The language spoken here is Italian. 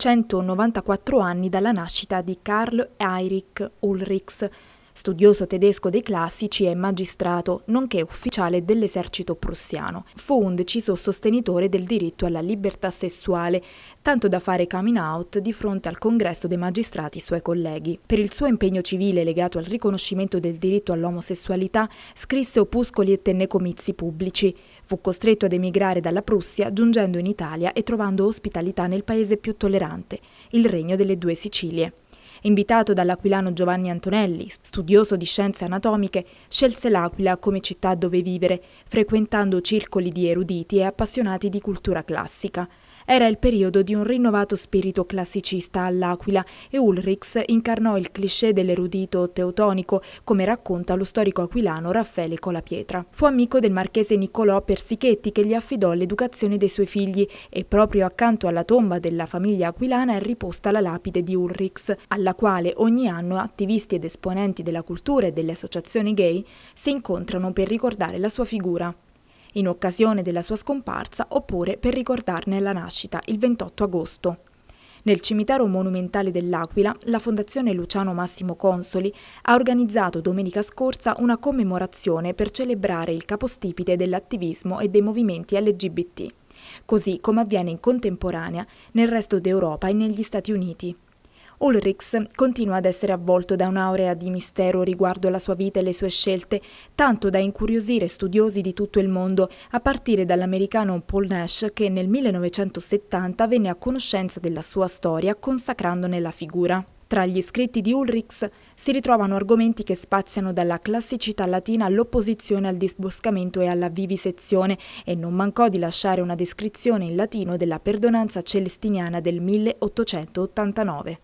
194 anni dalla nascita di Karl Heinrich Ulrichs, studioso tedesco dei classici e magistrato, nonché ufficiale dell'esercito prussiano. Fu un deciso sostenitore del diritto alla libertà sessuale, tanto da fare coming out di fronte al congresso dei magistrati suoi colleghi. Per il suo impegno civile legato al riconoscimento del diritto all'omosessualità, scrisse opuscoli e tenne comizi pubblici. Fu costretto ad emigrare dalla Prussia, giungendo in Italia e trovando ospitalità nel paese più tollerante, il regno delle due Sicilie. Invitato dall'aquilano Giovanni Antonelli, studioso di scienze anatomiche, scelse l'Aquila come città dove vivere, frequentando circoli di eruditi e appassionati di cultura classica. Era il periodo di un rinnovato spirito classicista all'Aquila e Ulrichs incarnò il cliché dell'erudito teutonico, come racconta lo storico aquilano Raffaele Colapietra. Fu amico del marchese Niccolò Persichetti che gli affidò l'educazione dei suoi figli e proprio accanto alla tomba della famiglia aquilana è riposta la lapide di Ulrichs, alla quale ogni anno attivisti ed esponenti della cultura e delle associazioni gay si incontrano per ricordare la sua figura in occasione della sua scomparsa oppure per ricordarne la nascita il 28 agosto. Nel cimitero monumentale dell'Aquila, la Fondazione Luciano Massimo Consoli ha organizzato domenica scorsa una commemorazione per celebrare il capostipite dell'attivismo e dei movimenti LGBT, così come avviene in contemporanea nel resto d'Europa e negli Stati Uniti. Ulrichs continua ad essere avvolto da un'aurea di mistero riguardo la sua vita e le sue scelte, tanto da incuriosire studiosi di tutto il mondo, a partire dall'americano Paul Nash che nel 1970 venne a conoscenza della sua storia consacrandone la figura. Tra gli scritti di Ulrichs si ritrovano argomenti che spaziano dalla classicità latina all'opposizione al disboscamento e alla vivisezione e non mancò di lasciare una descrizione in latino della perdonanza celestiniana del 1889.